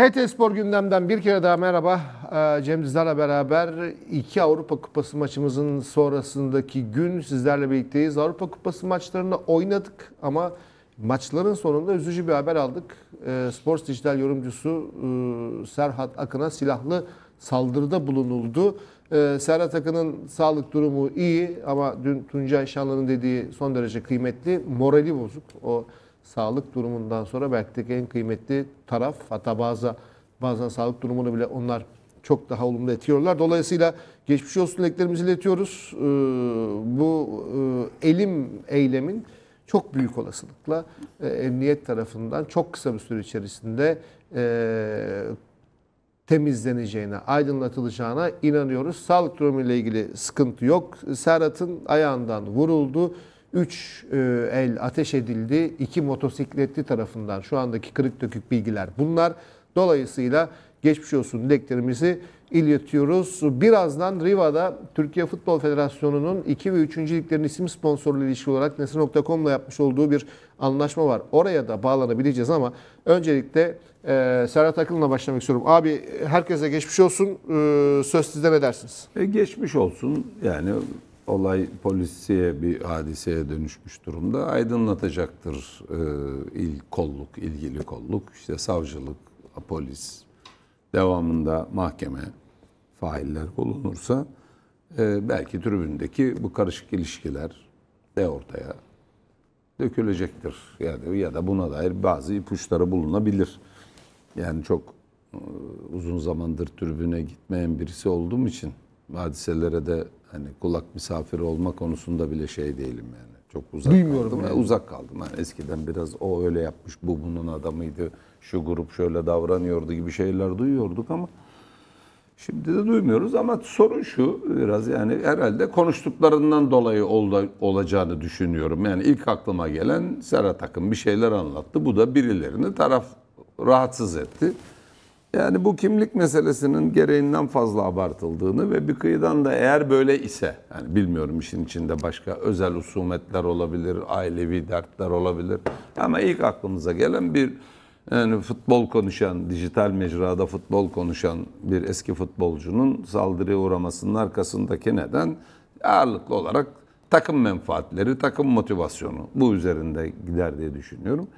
HT Spor gündemden bir kere daha merhaba. Ee, Cem Dizdar'la beraber iki Avrupa Kupası maçımızın sonrasındaki gün sizlerle birlikteyiz. Avrupa Kupası maçlarını oynadık ama maçların sonunda üzücü bir haber aldık. Ee, Spor Dijital yorumcusu e, Serhat Akın'a silahlı saldırıda bulunuldu. Ee, Serhat Akın'ın sağlık durumu iyi ama dün Tuncay Şanlı'nın dediği son derece kıymetli. Morali bozuk. O sağlık durumundan sonra belki de en kıymetli taraf. Hatta bazı bazen sağlık durumunu bile onlar çok daha olumlu etiyorlar. Dolayısıyla geçmiş olsun dileklerimizi iletiyoruz. Ee, bu e, elim eylemin çok büyük olasılıkla e, emniyet tarafından çok kısa bir süre içerisinde e, temizleneceğine, aydınlatılacağına inanıyoruz. Sağlık durumu ile ilgili sıkıntı yok. Serhat'ın ayağından vuruldu. 3 e, el ateş edildi. 2 motosikletli tarafından şu andaki kırık dökük bilgiler bunlar. Dolayısıyla geçmiş olsun dileklerimizi iletiyoruz. Birazdan Riva'da Türkiye Futbol Federasyonu'nun 2 ve 3. liglerin isim sponsorluğu ilişki olarak Nesne.com'la yapmış olduğu bir anlaşma var. Oraya da bağlanabileceğiz ama öncelikle e, Serhat Akın'la başlamak istiyorum. Abi herkese geçmiş olsun. E, söz sizde ne E, geçmiş olsun. Yani olay polisiye bir hadiseye dönüşmüş durumda. Aydınlatacaktır e, il kolluk, ilgili kolluk, işte savcılık, polis, devamında mahkeme failler bulunursa e, belki tribündeki bu karışık ilişkiler de ortaya dökülecektir. Yani ya da buna dair bazı ipuçları bulunabilir. Yani çok e, uzun zamandır tribüne gitmeyen birisi olduğum için hadiselere de hani kulak misafiri olma konusunda bile şey değilim yani. Çok uzak Duymuyorum kaldım. Yani. Uzak kaldım. Yani eskiden biraz o öyle yapmış, bu bunun adamıydı, şu grup şöyle davranıyordu gibi şeyler duyuyorduk ama şimdi de duymuyoruz ama sorun şu biraz yani herhalde konuştuklarından dolayı olacağını düşünüyorum. Yani ilk aklıma gelen Serhat Akın bir şeyler anlattı. Bu da birilerini taraf rahatsız etti. Yani bu kimlik meselesinin gereğinden fazla abartıldığını ve bir kıyıdan da eğer böyle ise, yani bilmiyorum işin içinde başka özel usumetler olabilir, ailevi dertler olabilir. Ama ilk aklımıza gelen bir yani futbol konuşan, dijital mecrada futbol konuşan bir eski futbolcunun saldırıya uğramasının arkasındaki neden ağırlıklı olarak takım menfaatleri, takım motivasyonu bu üzerinde gider diye düşünüyorum.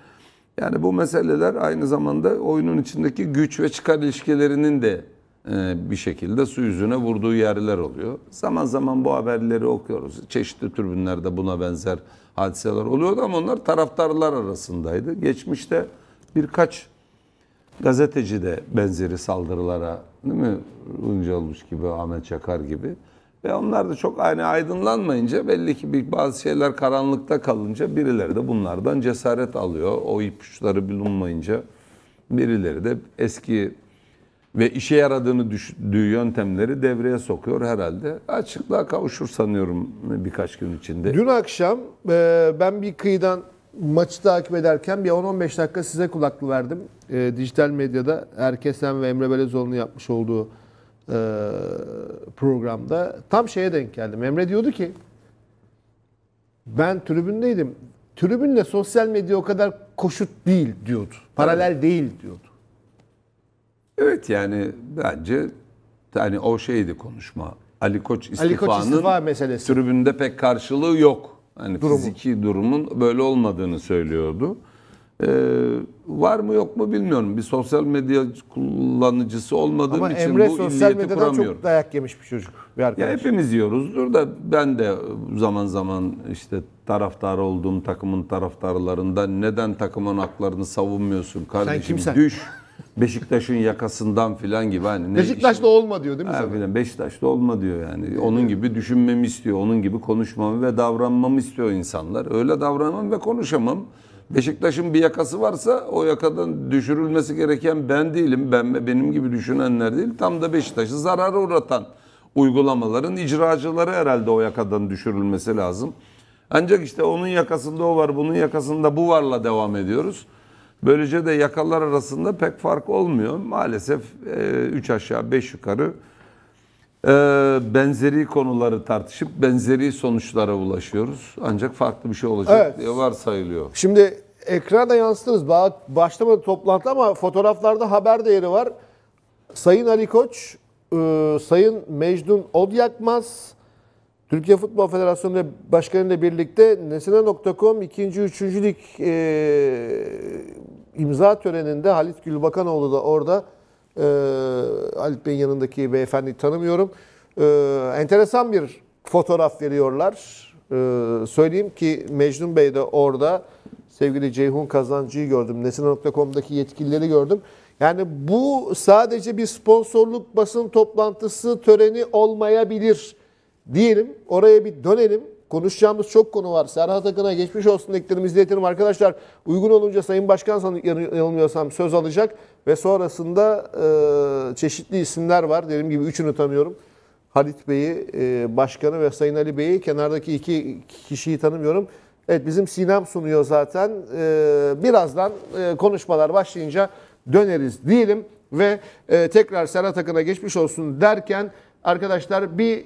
Yani bu meseleler aynı zamanda oyunun içindeki güç ve çıkar ilişkilerinin de e, bir şekilde su yüzüne vurduğu yerler oluyor. Zaman zaman bu haberleri okuyoruz. Çeşitli türbünlerde buna benzer hadiseler oluyordu ama onlar taraftarlar arasındaydı. Geçmişte birkaç gazeteci de benzeri saldırılara değil mi? Unca gibi, Ahmet Çakar gibi ve onlar da çok aynı hani aydınlanmayınca belli ki bazı şeyler karanlıkta kalınca birileri de bunlardan cesaret alıyor. O ipuçları bulunmayınca birileri de eski ve işe yaradığını düşündüğü yöntemleri devreye sokuyor herhalde. Açıklığa kavuşur sanıyorum birkaç gün içinde. Dün akşam e, ben bir kıyıdan maçı takip ederken bir 10-15 dakika size kulaklı verdim. E, dijital medyada Erkesen ve Emre Belezoğlu'nun yapmış olduğu e, programda tam şeye denk geldim. Emre diyordu ki ben tribündeydim. Tribünle sosyal medya o kadar koşut değil diyordu. Paralel evet. değil diyordu. Evet yani bence yani o şeydi konuşma. Ali Koç istifanın Ali Koç istifa tribünde pek karşılığı yok. Hani Durumu. fiziki durumun böyle olmadığını söylüyordu. Ee, var mı yok mu bilmiyorum. Bir sosyal medya kullanıcısı olmadığım Ama için Emre bu sosyal illiyeti medyadan kuramıyorum. çok dayak yemiş bir çocuk bir arkadaş. Ya hepimiz yiyoruzdur da ben de zaman zaman işte taraftar olduğum takımın taraftarlarında neden takımın haklarını savunmuyorsun kardeşim Sen düş. Beşiktaş'ın yakasından filan gibi hani ne Beşiktaşlı olma diyor değil mi? Filan Beşiktaş'ta olma diyor yani. Ee, onun gibi düşünmemi istiyor, onun gibi konuşmamı ve davranmamı istiyor insanlar. Öyle davranamam ve konuşamam. Beşiktaş'ın bir yakası varsa o yakadan düşürülmesi gereken ben değilim. Ben benim gibi düşünenler değil. Tam da Beşiktaş'ı zarara uğratan uygulamaların icracıları herhalde o yakadan düşürülmesi lazım. Ancak işte onun yakasında o var, bunun yakasında bu varla devam ediyoruz. Böylece de yakalar arasında pek fark olmuyor. Maalesef 3 e, aşağı 5 yukarı ee, benzeri konuları tartışıp benzeri sonuçlara ulaşıyoruz. Ancak farklı bir şey olacak evet. diye varsayılıyor. Şimdi ekrana yansıtınız. Başlamadı toplantı ama fotoğraflarda haber değeri var. Sayın Ali Koç, e, Sayın Mecnun Odyakmaz, Türkiye Futbol Federasyonu Başkanı ile birlikte Nesine.com 2. 3. Lig e, imza töreninde Halit Gülbakanoğlu da orada e, Halit Bey'in yanındaki beyefendi tanımıyorum. E, enteresan bir fotoğraf veriyorlar. E, söyleyeyim ki Mecnun Bey de orada sevgili Ceyhun Kazancı'yı gördüm. nesne.com'daki yetkilileri gördüm. Yani bu sadece bir sponsorluk basın toplantısı töreni olmayabilir diyelim. Oraya bir dönelim. Konuşacağımız çok konu var. Serhat Akın'a geçmiş olsun dediklerimi izletelim arkadaşlar. Uygun olunca Sayın Başkan yanılmıyorsam söz alacak. Ve sonrasında e, çeşitli isimler var. Dediğim gibi üçünü tanıyorum. Halit Bey'i, e, Başkanı ve Sayın Ali Bey'i. Kenardaki iki kişiyi tanımıyorum. Evet bizim Sinem sunuyor zaten. E, birazdan e, konuşmalar başlayınca döneriz diyelim. Ve e, tekrar Serhat Akın'a geçmiş olsun derken Arkadaşlar bir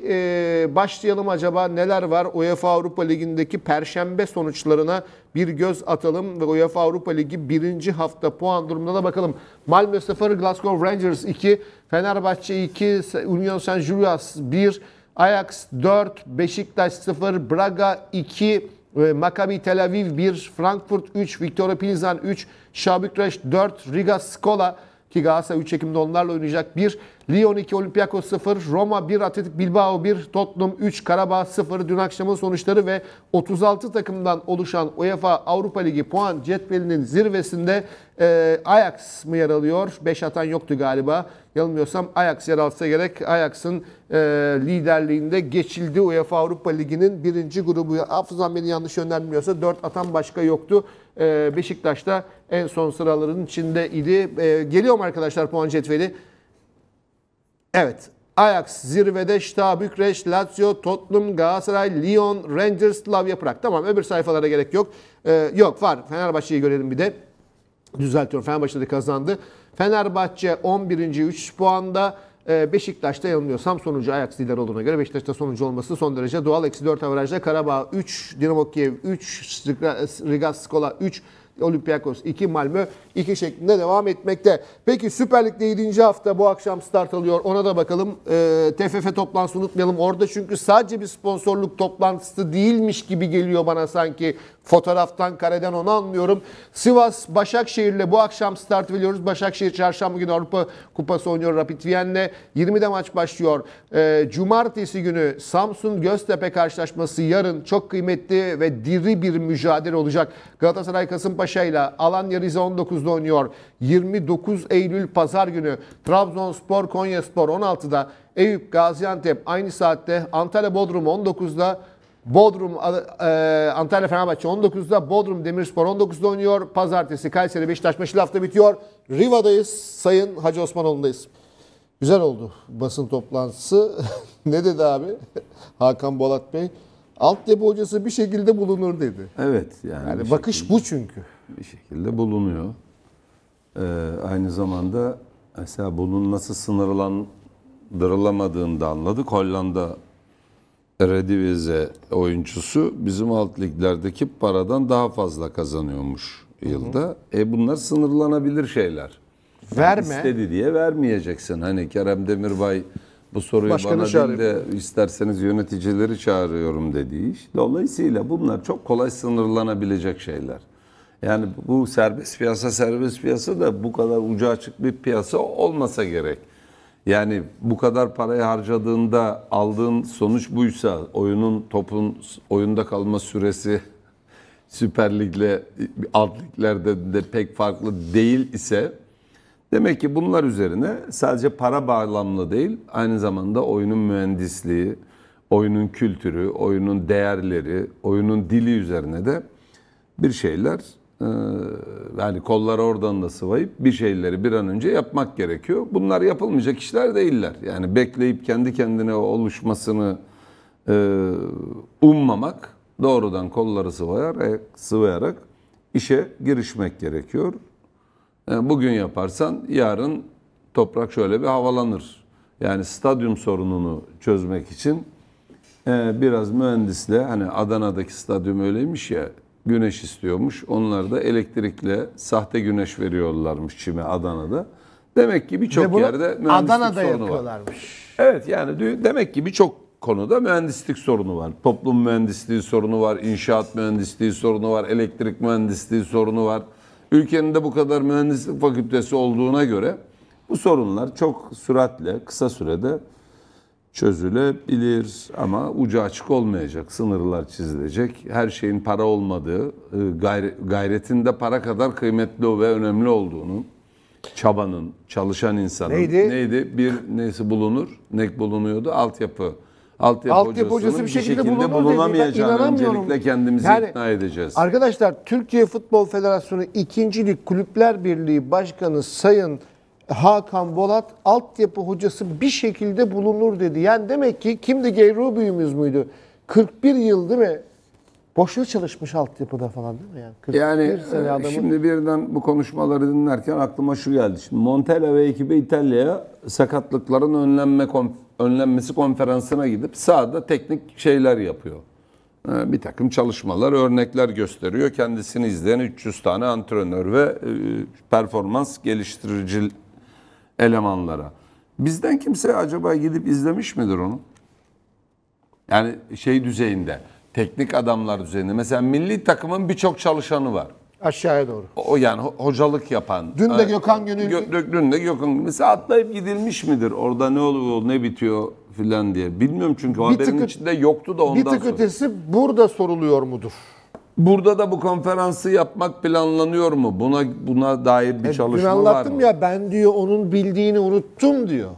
e, başlayalım acaba neler var UEFA Avrupa Ligi'ndeki perşembe sonuçlarına bir göz atalım ve UEFA Avrupa Ligi birinci hafta puan durumuna da bakalım. Malmö 0, Glasgow Rangers 2, Fenerbahçe 2, Union Saint Julius 1, Ajax 4, Beşiktaş 0, Braga 2, e, Maccabi Tel Aviv 1, Frankfurt 3, Victoria Pilsen 3, Şabükreş 4, Riga Skola ki Galatasaray 3 Ekim'de onlarla oynayacak 1, Lyon 2, Olympiakos 0, Roma 1, Atletik Bilbao 1, Tottenham 3, Karabağ 0. Dün akşamın sonuçları ve 36 takımdan oluşan UEFA Avrupa Ligi puan cetvelinin zirvesinde e, Ajax mı yer alıyor? 5 atan yoktu galiba. Yanılmıyorsam Ajax yer alsa gerek. Ajax'ın e, liderliğinde geçildi UEFA Avrupa Ligi'nin birinci grubu. Hafızan beni yanlış yönlendirmiyorsa 4 atan başka yoktu. E, Beşiktaş da en son sıraların içinde idi. E, geliyorum arkadaşlar puan cetveli. Evet. Ajax zirvede, Şta, Bükreş, Lazio, Tottenham, Galatasaray, Lyon, Rangers, Slavia Prag. Tamam öbür sayfalara gerek yok. Ee, yok var. Fenerbahçe'yi görelim bir de. Düzeltiyorum. Fenerbahçe de kazandı. Fenerbahçe 11. 3 puanda. Ee, Beşiktaş'ta yanılmıyorsam sonuncu Ajax lider olduğuna göre Beşiktaş'ta sonuncu olması son derece doğal. Eksi 4 averajda Karabağ 3, Dinamo Kiev 3, Skola 3, Olympiakos 2 Malmö 2 şeklinde devam etmekte. Peki Süper Lig'de 7. hafta bu akşam start alıyor. Ona da bakalım. E, ee, TFF toplantısı unutmayalım. Orada çünkü sadece bir sponsorluk toplantısı değilmiş gibi geliyor bana sanki. Fotoğraftan, kareden onu anlıyorum. Sivas, Başakşehir'le bu akşam start veriyoruz. Başakşehir çarşamba günü Avrupa Kupası oynuyor Rapid Viyen'le. 20'de maç başlıyor. E, Cumartesi günü Samsun Göztepe karşılaşması yarın çok kıymetli ve diri bir mücadele olacak. Galatasaray Kasımpaşa ile Alanya Rize 19'da oynuyor. 29 Eylül Pazar günü Trabzonspor Konyaspor 16'da. Eyüp Gaziantep aynı saatte Antalya Bodrum 19'da. Bodrum e, e, Antalya Fenerbahçe 19'da, Bodrum Demirspor 19'da oynuyor. Pazartesi Kayseri Beşiktaş maçı hafta bitiyor. Riva'dayız. Sayın Hacı Osmanoğlu'ndayız. Güzel oldu basın toplantısı. ne dedi abi? Hakan Bolat Bey. Altyapı hocası bir şekilde bulunur dedi. Evet yani. yani bakış şekilde, bu çünkü. Bir şekilde bulunuyor. Ee, aynı zamanda mesela bunun nasıl sınırlandırılamadığını da anladık. Hollanda Redivize oyuncusu bizim alt liglerdeki paradan daha fazla kazanıyormuş yılda. Hı hı. E bunlar sınırlanabilir şeyler. Verme. Yani istedi diye vermeyeceksin. Hani Kerem Demirbay bu soruyu Başkanı bana değil de isterseniz yöneticileri çağırıyorum dediği iş. Dolayısıyla bunlar çok kolay sınırlanabilecek şeyler. Yani bu serbest piyasa serbest piyasa da bu kadar ucu açık bir piyasa olmasa gerek. Yani bu kadar parayı harcadığında aldığın sonuç buysa oyunun topun oyunda kalma süresi Süper Lig'le alt liglerde de pek farklı değil ise demek ki bunlar üzerine sadece para bağlamlı değil aynı zamanda oyunun mühendisliği, oyunun kültürü, oyunun değerleri, oyunun dili üzerine de bir şeyler ee, yani kolları oradan da sıvayıp bir şeyleri bir an önce yapmak gerekiyor. Bunlar yapılmayacak işler değiller. Yani bekleyip kendi kendine oluşmasını e, ummamak doğrudan kolları sıvayarak, sıvayarak işe girişmek gerekiyor. E, bugün yaparsan yarın toprak şöyle bir havalanır. Yani stadyum sorununu çözmek için e, biraz mühendisle hani Adana'daki stadyum öyleymiş ya güneş istiyormuş. Onlar da elektrikle sahte güneş veriyorlarmış çime Adana'da. Demek ki birçok yerde mühendislik Adana'da sorunu var. Evet yani demek ki birçok konuda mühendislik sorunu var. Toplum mühendisliği sorunu var, inşaat mühendisliği sorunu var, elektrik mühendisliği sorunu var. Ülkenin de bu kadar mühendislik fakültesi olduğuna göre bu sorunlar çok süratle, kısa sürede çözülebilir ama ucu açık olmayacak. Sınırlar çizilecek. Her şeyin para olmadığı, e, gayretin de para kadar kıymetli ve önemli olduğunu, çabanın, çalışan insanın neydi? neydi? Bir neyse bulunur, nek bulunuyordu altyapı. Altyapı, altyapı hocası bir şekilde, bir şekilde bulunamayacağını öncelikle kendimizi yani, ikna edeceğiz. Arkadaşlar Türkiye Futbol Federasyonu 2. Lig Kulüpler Birliği Başkanı Sayın Hakan Bolat altyapı hocası bir şekilde bulunur dedi. Yani demek ki kimdi Geyru büyüğümüz müydü? 41 yıl değil mi? Boşuna çalışmış altyapıda falan değil mi? Yani, 41 yani sene e, adamın... şimdi birden bu konuşmaları dinlerken aklıma şu geldi. Şimdi Montella ve ekibi İtalya'ya sakatlıkların önlenme konf önlenmesi konferansına gidip sahada teknik şeyler yapıyor. E, bir takım çalışmalar, örnekler gösteriyor. Kendisini izleyen 300 tane antrenör ve e, performans geliştiricil elemanlara. Bizden kimse acaba gidip izlemiş midir onu? Yani şey düzeyinde, teknik adamlar düzeyinde. Mesela milli takımın birçok çalışanı var. Aşağıya doğru. O yani hocalık yapan. Dün de e, Gökhan günü. dün de Gökhan günü. Mesela atlayıp gidilmiş midir? Orada ne oluyor, ne bitiyor filan diye. Bilmiyorum çünkü o bir haberin içinde yoktu da ondan Bir tık sonra. ötesi burada soruluyor mudur? Burada da bu konferansı yapmak planlanıyor mu? Buna buna dair bir e, çalışma var mı? anlattım ya ben diyor onun bildiğini unuttum diyor.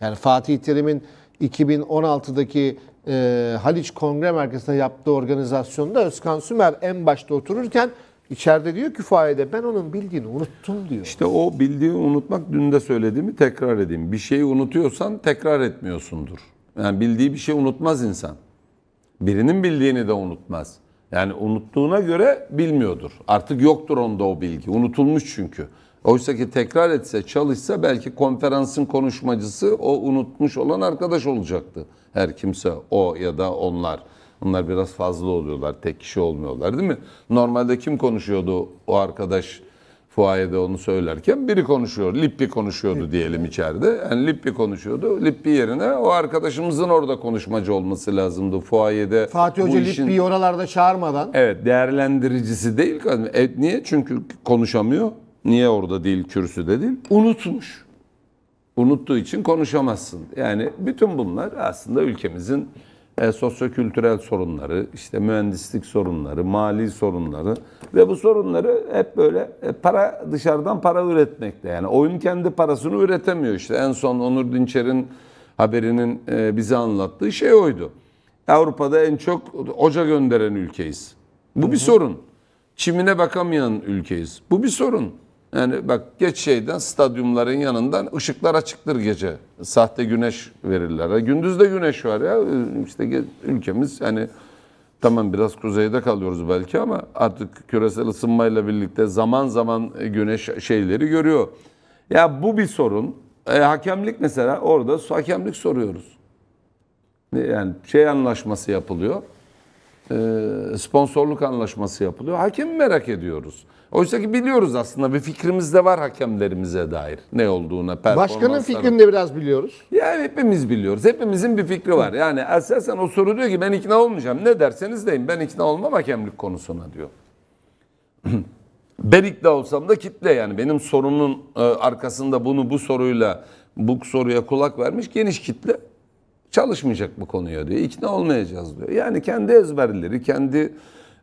Yani Fatih Terim'in 2016'daki e, Haliç Kongre Merkezi'nde yaptığı organizasyonda Özkan Sümer en başta otururken içeride diyor ki Fahide, ben onun bildiğini unuttum diyor. İşte o bildiğini unutmak dün de söylediğimi tekrar edeyim. Bir şeyi unutuyorsan tekrar etmiyorsundur. Yani bildiği bir şey unutmaz insan. Birinin bildiğini de unutmaz. Yani unuttuğuna göre bilmiyordur. Artık yoktur onda o bilgi. Unutulmuş çünkü. Oysa ki tekrar etse, çalışsa belki konferansın konuşmacısı o unutmuş olan arkadaş olacaktı. Her kimse o ya da onlar. Onlar biraz fazla oluyorlar. Tek kişi olmuyorlar değil mi? Normalde kim konuşuyordu o arkadaş? fuayede onu söylerken biri konuşuyor. Lippi konuşuyordu diyelim içeride. Yani Lippi konuşuyordu. Lippi yerine o arkadaşımızın orada konuşmacı olması lazımdı fuayede. Fatih Hoca işin, Lippi'yi oralarda çağırmadan. Evet değerlendiricisi değil. E, niye? Çünkü konuşamıyor. Niye orada değil, kürsüde değil? Unutmuş. Unuttuğu için konuşamazsın. Yani bütün bunlar aslında ülkemizin e, sosyokültürel sorunları, işte mühendislik sorunları, mali sorunları ve bu sorunları hep böyle e, para dışarıdan para üretmekte. Yani oyun kendi parasını üretemiyor işte. En son Onur Dinçer'in haberinin e, bize anlattığı şey oydu. Avrupa'da en çok oca gönderen ülkeyiz. Bu Hı-hı. bir sorun. Çimine bakamayan ülkeyiz. Bu bir sorun. Yani bak geç şeyden stadyumların yanından ışıklar açıktır gece. Sahte güneş verirler. Gündüz de güneş var ya. İşte ülkemiz hani tamam biraz kuzeyde kalıyoruz belki ama artık küresel ısınmayla birlikte zaman zaman e, güneş şeyleri görüyor. Ya bu bir sorun. E, hakemlik mesela orada hakemlik soruyoruz. Yani şey anlaşması yapılıyor. E, sponsorluk anlaşması yapılıyor. Hakemi merak ediyoruz. Oysa ki biliyoruz aslında bir fikrimiz de var hakemlerimize dair ne olduğuna. Başkanın fikrini de biraz biliyoruz. Yani hepimiz biliyoruz. Hepimizin bir fikri var. Yani esasen o soru diyor ki ben ikna olmayacağım. Ne derseniz deyin ben ikna olmam hakemlik konusuna diyor. ben ikna olsam da kitle yani benim sorunun e, arkasında bunu bu soruyla bu soruya kulak vermiş geniş kitle çalışmayacak bu konuya diyor. İkna olmayacağız diyor. Yani kendi ezberleri, kendi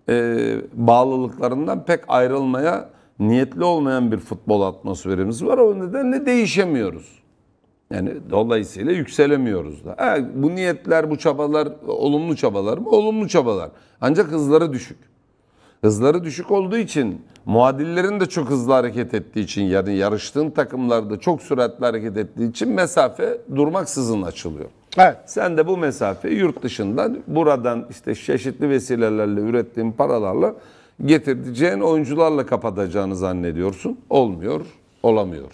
e, bağlılıklarından pek ayrılmaya niyetli olmayan bir futbol atmosferimiz var. O nedenle değişemiyoruz. Yani dolayısıyla yükselemiyoruz da. E, bu niyetler, bu çabalar olumlu çabalar mı? Olumlu çabalar. Ancak hızları düşük. Hızları düşük olduğu için muadillerin de çok hızlı hareket ettiği için yani yarıştığın takımlarda çok süratli hareket ettiği için mesafe durmaksızın açılıyor. Evet. Sen de bu mesafeyi yurt dışından buradan işte çeşitli vesilelerle ürettiğin paralarla getireceğin oyuncularla kapatacağını zannediyorsun. Olmuyor, olamıyor.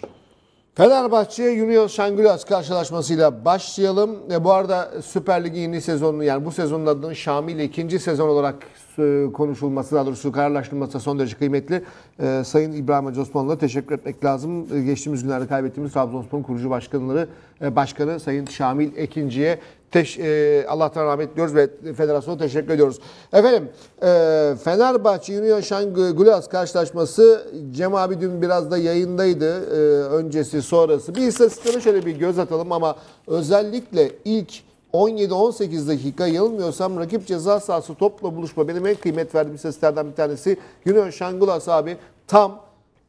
Fenerbahçe Yunus Şangülas karşılaşmasıyla başlayalım. E, bu arada Süper Lig'in yeni sezonu yani bu sezonun adının Şamil ikinci sezon olarak e, konuşulması daha doğrusu kararlaştırılması son derece kıymetli. E, Sayın İbrahim Hacı Osmanlı'ya teşekkür etmek lazım. E, geçtiğimiz günlerde kaybettiğimiz Trabzonspor'un kurucu başkanları e, başkanı Sayın Şamil Ekinci'ye teş, e, Allah'tan rahmet diliyoruz ve federasyona teşekkür ediyoruz. Efendim e, Fenerbahçe Union Şangı-Gulas karşılaşması Cem abi dün biraz da yayındaydı. E, öncesi sonrası. Bir istatistiklere şöyle bir göz atalım ama özellikle ilk 17-18 dakika yanılmıyorsam rakip ceza sahası topla buluşma benim en kıymet verdiğim seslerden bir tanesi. Union Şangulas abi tam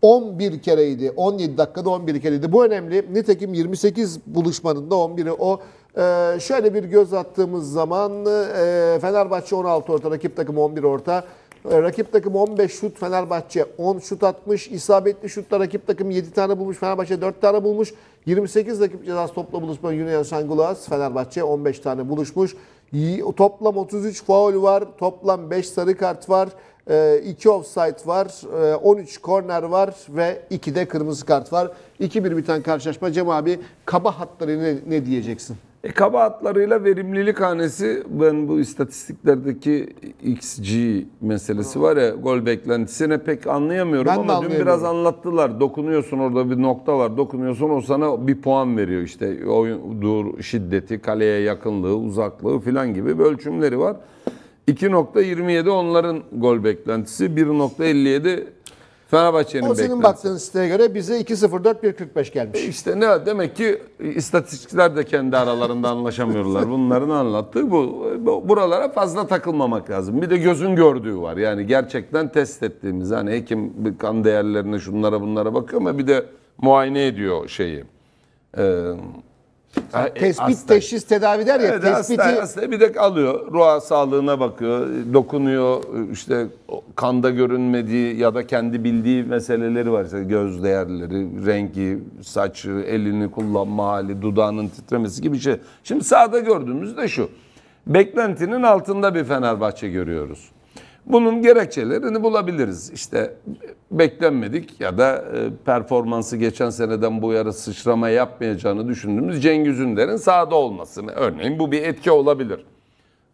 11 kereydi. 17 dakikada 11 kereydi. Bu önemli. Nitekim 28 buluşmanın da 11'i o ee, şöyle bir göz attığımız zaman e, Fenerbahçe 16 orta, rakip takım 11 orta. Ee, rakip takım 15 şut, Fenerbahçe 10 şut atmış. İsabetli şutla rakip takım 7 tane bulmuş, Fenerbahçe 4 tane bulmuş. 28 rakip cezası topla buluşma Yunan Şangulas, Fenerbahçe 15 tane bulmuş Toplam 33 faul var, toplam 5 sarı kart var, 2 e, offside var, 13 e, korner var ve 2 de kırmızı kart var. 2-1 biten karşılaşma Cem abi kaba hatları ne, ne diyeceksin? E, kabahatlarıyla verimlilik hanesi ben bu istatistiklerdeki XG meselesi var ya gol beklentisine pek anlayamıyorum Ben de ama dün biraz anlattılar. Dokunuyorsun orada bir nokta var. Dokunuyorsun o sana bir puan veriyor işte. Oyun dur şiddeti, kaleye yakınlığı, uzaklığı filan gibi bir ölçümleri var. 2.27 onların gol beklentisi, 1.57 Fenerbahçe'nin O senin baktığın siteye göre bize 2.04-1.45 gelmiş. E işte ne demek ki istatistikler de kendi aralarında anlaşamıyorlar. Bunların anlattığı bu. Buralara fazla takılmamak lazım. Bir de gözün gördüğü var. Yani gerçekten test ettiğimiz hani hekim kan değerlerine şunlara bunlara bakıyor ama bir de muayene ediyor şeyi. Ee, Ha, e, tespit, hasta. teşhis, tedavi der ya. Evet, tespiti... hasta, hasta bir de alıyor. Ruha sağlığına bakıyor, dokunuyor. İşte kanda görünmediği ya da kendi bildiği meseleleri var. İşte göz değerleri, rengi, saçı, elini kullanma hali, dudağının titremesi gibi bir şey. Şimdi sağda gördüğümüz de şu. Beklentinin altında bir Fenerbahçe görüyoruz. Bunun gerekçelerini bulabiliriz. İşte beklenmedik ya da e, performansı geçen seneden bu yara sıçrama yapmayacağını düşündüğümüz Cengiz Ünder'in sahada olmasını. Örneğin bu bir etki olabilir.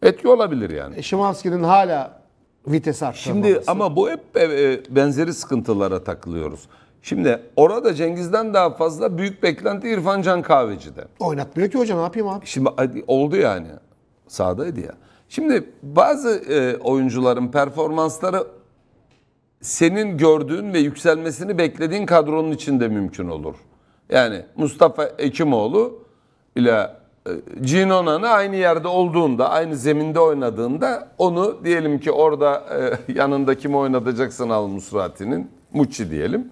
Etki olabilir yani. E, Şimanski'nin hala vites arttırması. Şimdi ama bu hep e, benzeri sıkıntılara takılıyoruz. Şimdi orada Cengiz'den daha fazla büyük beklenti İrfan Can Kahveci'de. Oynatmıyor ki hocam ne yapayım abi? Şimdi oldu yani. Sağdaydı ya. Şimdi bazı e, oyuncuların performansları senin gördüğün ve yükselmesini beklediğin kadronun içinde mümkün olur. Yani Mustafa Ekimoğlu ile Cinonan'ı e, aynı yerde olduğunda, aynı zeminde oynadığında onu diyelim ki orada e, yanında kim oynatacaksın Al Musrati'nin, Muçi diyelim.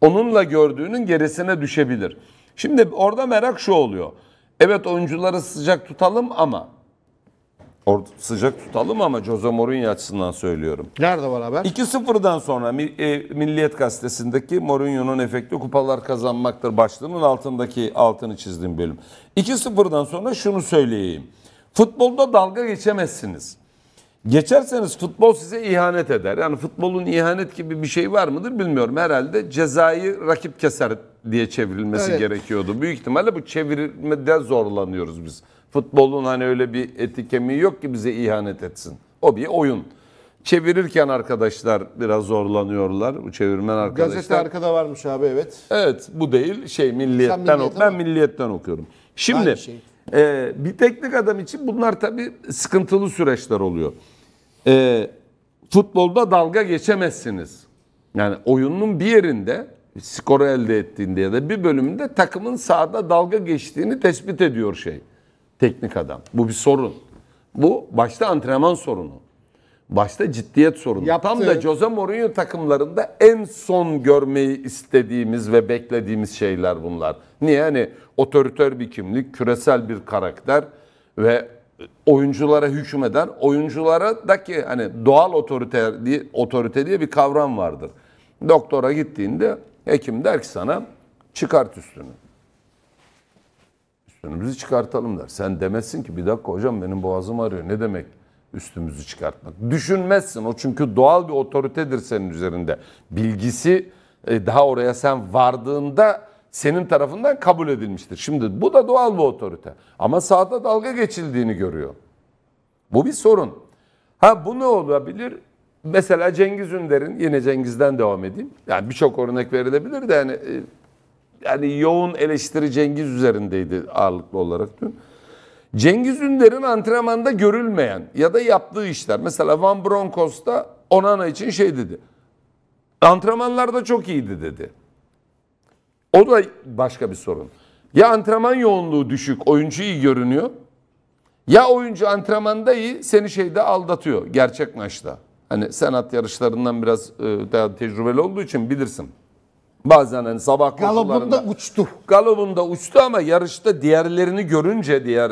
Onunla gördüğünün gerisine düşebilir. Şimdi orada merak şu oluyor. Evet oyuncuları sıcak tutalım ama Or sıcak tutalım ama Jose Mourinho açısından söylüyorum. Nerede var haber? 2-0'dan sonra e, Milliyet Gazetesi'ndeki Mourinho'nun efekti kupalar kazanmaktır başlığının altındaki altını çizdiğim bölüm. 2-0'dan sonra şunu söyleyeyim. Futbolda dalga geçemezsiniz. Geçerseniz futbol size ihanet eder. Yani futbolun ihanet gibi bir şey var mıdır bilmiyorum. Herhalde cezayı rakip keser diye çevrilmesi evet. gerekiyordu. Büyük ihtimalle bu çevirmede zorlanıyoruz biz. Futbolun hani öyle bir eti kemiği yok ki bize ihanet etsin. O bir oyun. Çevirirken arkadaşlar biraz zorlanıyorlar. Bu çevirmen arkadaşlar. Gazete arkada varmış abi evet. Evet bu değil şey milliyetten ok. Ben milliyetten okuyorum. Şimdi şey. Ee, bir teknik adam için bunlar tabii sıkıntılı süreçler oluyor. Ee, futbolda dalga geçemezsiniz. Yani oyunun bir yerinde skoru elde ettiğinde ya da bir bölümünde takımın sahada dalga geçtiğini tespit ediyor şey. Teknik adam. Bu bir sorun. Bu başta antrenman sorunu. Başta ciddiyet sorunu. Yaptı. Tam da Jose Mourinho takımlarında en son görmeyi istediğimiz ve beklediğimiz şeyler bunlar. Niye? Hani otoriter bir kimlik, küresel bir karakter ve oyunculara hükmeden, oyunculara da ki hani doğal otoriter diye, otorite diye bir kavram vardır. Doktora gittiğinde hekim der ki sana çıkart üstünü. Üstümüzü çıkartalım der. Sen demezsin ki bir dakika hocam benim boğazım arıyor. Ne demek üstümüzü çıkartmak? Düşünmezsin o çünkü doğal bir otoritedir senin üzerinde. Bilgisi e, daha oraya sen vardığında senin tarafından kabul edilmiştir. Şimdi bu da doğal bir otorite. Ama sağda dalga geçildiğini görüyor. Bu bir sorun. Ha bu ne olabilir? Mesela Cengiz Ünder'in, yine Cengiz'den devam edeyim. Yani birçok örnek verilebilir de yani, e, yani yoğun eleştiri Cengiz üzerindeydi ağırlıklı olarak dün. Cengiz Ünder'in antrenmanda görülmeyen ya da yaptığı işler. Mesela Van Bronckhorst'ta Onana için şey dedi. Antrenmanlarda çok iyiydi dedi. O da başka bir sorun. Ya antrenman yoğunluğu düşük, oyuncu iyi görünüyor. Ya oyuncu antrenmanda iyi, seni şeyde aldatıyor gerçek maçta. Hani sen at yarışlarından biraz e, daha tecrübeli olduğu için bilirsin. Bazen hani sabah koşularında... Galopunda uçtu. Galopunda uçtu ama yarışta diğerlerini görünce diğer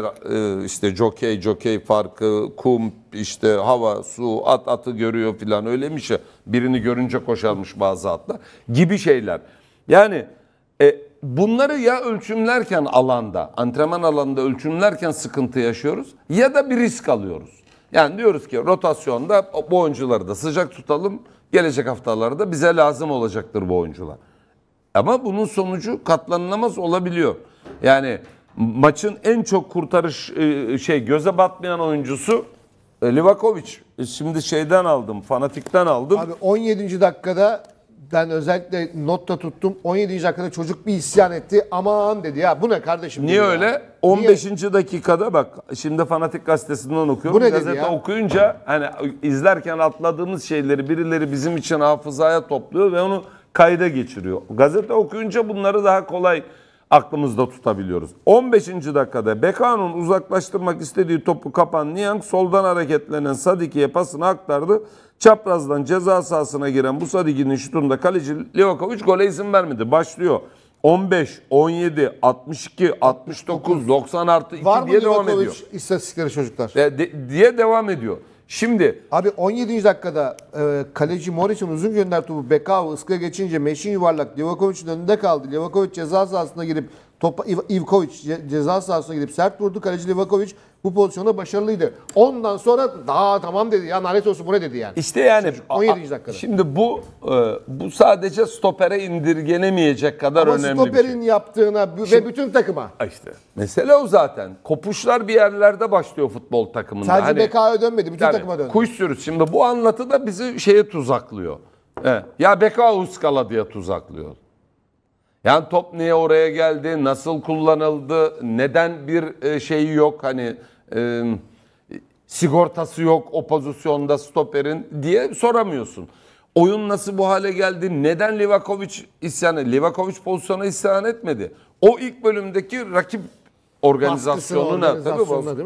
e, işte jockey, jockey farkı, kum, işte hava, su, at atı görüyor filan öyle mi şey. Birini görünce koşarmış bazı atlar gibi şeyler. Yani e, bunları ya ölçümlerken alanda, antrenman alanında ölçümlerken sıkıntı yaşıyoruz ya da bir risk alıyoruz. Yani diyoruz ki rotasyonda bu oyuncuları da sıcak tutalım. Gelecek haftalarda bize lazım olacaktır bu oyuncular. Ama bunun sonucu katlanılamaz olabiliyor. Yani maçın en çok kurtarış e, şey göze batmayan oyuncusu e, Livakovic. E, şimdi şeyden aldım, fanatikten aldım. Abi 17. dakikada ben özellikle notta tuttum. 17. dakikada çocuk bir isyan etti. Aman dedi ya bu ne kardeşim? Niye öyle? Ya. 15. Niye? dakikada bak şimdi Fanatik Gazetesi'nden okuyorum. Bu ne Gazete dedi ya? okuyunca hani izlerken atladığımız şeyleri birileri bizim için hafızaya topluyor ve onu kayda geçiriyor. Gazete okuyunca bunları daha kolay aklımızda tutabiliyoruz. 15. dakikada Bekao'nun uzaklaştırmak istediği topu kapan Niang soldan hareketlenen Sadiki'ye pasını aktardı. Çaprazdan ceza sahasına giren bu Sadiki'nin şutunda kaleci Leoka 3 gole izin vermedi. Başlıyor. 15, 17, 62, 69, 90 artı 2 Var diye mı devam Livakovic ediyor. istatistikleri çocuklar? E, de- diye devam ediyor. Şimdi Abi 17. dakikada e, kaleci Morris'in uzun gönder topu Bekao ıska geçince Meşin yuvarlak Livakovic'in önünde kaldı. Livakovic ceza sahasına girip Topa Ivkovic ceza sahasına gidip sert vurdu. Kaleci Livakovic bu pozisyonda başarılıydı. Ondan sonra daha tamam dedi. Ya lanet olsun bu ne dedi yani. İşte yani. Çocuk, 17. dakikada. Şimdi bu e, bu sadece stopere indirgenemeyecek kadar Ama önemli bir şey. stoperin yaptığına şimdi, ve bütün takıma. İşte. Mesele o zaten. Kopuşlar bir yerlerde başlıyor futbol takımında. Sadece hani, BK'ya dönmedi. Bütün yani, takıma döndü. Kuş sürüsü. Şimdi bu anlatı da bizi şeye tuzaklıyor. Evet. Ya Beka Uskala diye tuzaklıyor. Yani top niye oraya geldi? Nasıl kullanıldı? Neden bir şey yok? Hani e, sigortası yok o pozisyonda stoperin diye soramıyorsun. Oyun nasıl bu hale geldi? Neden Livakovic isyanı? etti? Livakovic pozisyona isyan etmedi. O ilk bölümdeki rakip organizasyonuna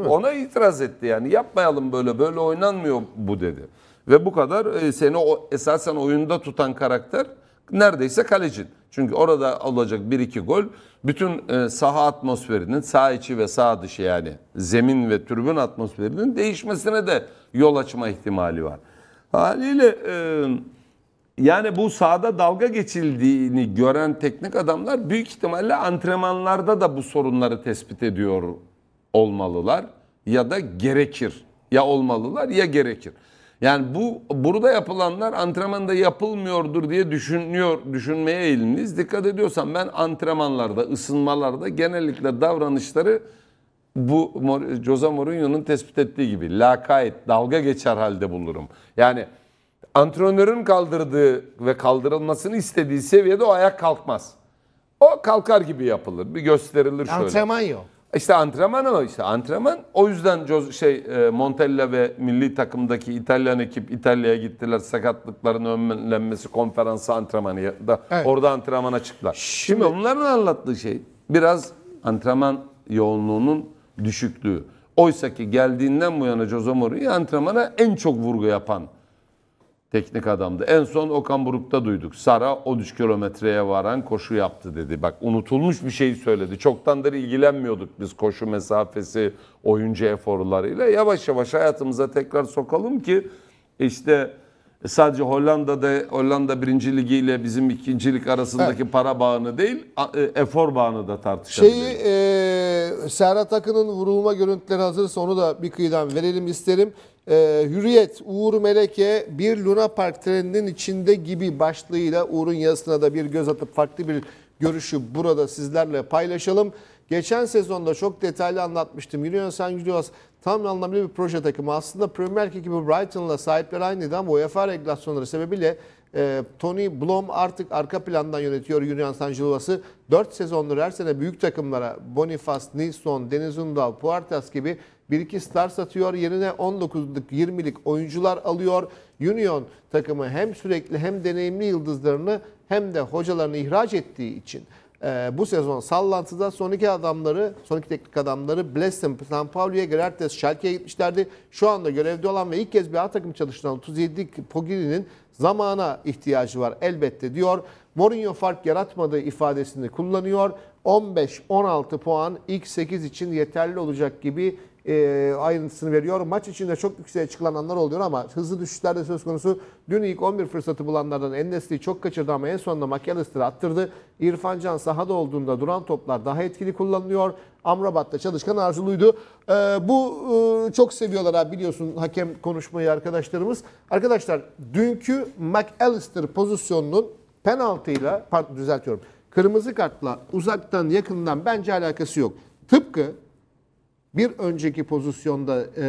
ona itiraz etti yani yapmayalım böyle böyle oynanmıyor bu dedi. Ve bu kadar e, seni o esasen oyunda tutan karakter neredeyse kalecin. Çünkü orada olacak bir iki gol bütün e, saha atmosferinin, saha içi ve saha dışı yani zemin ve tribün atmosferinin değişmesine de yol açma ihtimali var. Haliyle e, yani bu sahada dalga geçildiğini gören teknik adamlar büyük ihtimalle antrenmanlarda da bu sorunları tespit ediyor olmalılar ya da gerekir. Ya olmalılar ya gerekir. Yani bu burada yapılanlar antrenmanda yapılmıyordur diye düşünüyor, düşünmeye eğilimliyiz. Dikkat ediyorsan ben antrenmanlarda, ısınmalarda genellikle davranışları bu Jose Mourinho'nun tespit ettiği gibi lakayt, dalga geçer halde bulurum. Yani antrenörün kaldırdığı ve kaldırılmasını istediği seviyede o ayak kalkmaz. O kalkar gibi yapılır. Bir gösterilir şöyle. Antrenman yok. İşte antrenman ama işte antrenman. O yüzden şey e, Montella ve milli takımdaki İtalyan ekip İtalya'ya gittiler. Sakatlıkların önlenmesi konferansı antrenmanı da evet. orada antrenmana çıktılar. Şimdi, Şimdi onların anlattığı şey biraz antrenman yoğunluğunun düşüklüğü. Oysa ki geldiğinden bu yana Jose Mourinho antrenmana en çok vurgu yapan teknik adamdı. En son Okan Buruk'ta duyduk. Sara 13 kilometreye varan koşu yaptı dedi. Bak unutulmuş bir şey söyledi. Çoktandır ilgilenmiyorduk biz koşu mesafesi, oyuncu eforlarıyla. Yavaş yavaş hayatımıza tekrar sokalım ki işte sadece Hollanda'da Hollanda 1. Ligi ile bizim 2. Lig arasındaki evet. para bağını değil, e, efor bağını da tartışalım. Şeyi e, Serhat Akın'ın vurulma görüntüleri hazırsa onu da bir kıyıdan verelim isterim e, Hürriyet, Uğur Meleke bir Luna Park treninin içinde gibi başlığıyla Uğur'un yazısına da bir göz atıp farklı bir görüşü burada sizlerle paylaşalım. Geçen sezonda çok detaylı anlatmıştım. Union San Julius tam anlamıyla bir proje takımı. Aslında Premier Lig gibi Brighton'la sahipleri aynıydı ama UEFA regülasyonları sebebiyle e, Tony Blom artık arka plandan yönetiyor Yunan Jilvası. 4 sezondur her sene büyük takımlara Boniface, Nilsson, Deniz Undal, Puertas gibi 1-2 star satıyor. Yerine 19'luk, 20'lik oyuncular alıyor. Union takımı hem sürekli hem deneyimli yıldızlarını hem de hocalarını ihraç ettiği için e, bu sezon sallantıda son iki adamları, son iki teknik adamları Blessing, San Paulo'ya, Gerartes, Schalke'ye gitmişlerdi. Şu anda görevde olan ve ilk kez bir A takım çalıştıran 37 Pogiri'nin zamana ihtiyacı var elbette diyor. Mourinho fark yaratmadığı ifadesini kullanıyor. 15-16 puan ilk 8 için yeterli olacak gibi e, ayrıntısını veriyor. Maç içinde çok yükseğe çıkılan anlar oluyor ama hızlı düşüşlerde söz konusu. Dün ilk 11 fırsatı bulanlardan Enesli'yi çok kaçırdı ama en sonunda McAllister'ı attırdı. İrfan Can sahada olduğunda duran toplar daha etkili kullanılıyor. Amrabat'ta çalışkan arzuluydu. Ee, bu e, çok seviyorlar abi biliyorsun hakem konuşmayı arkadaşlarımız. Arkadaşlar dünkü McAllister pozisyonunun penaltıyla, pardon düzeltiyorum, kırmızı kartla uzaktan yakından bence alakası yok. Tıpkı bir önceki pozisyonda e,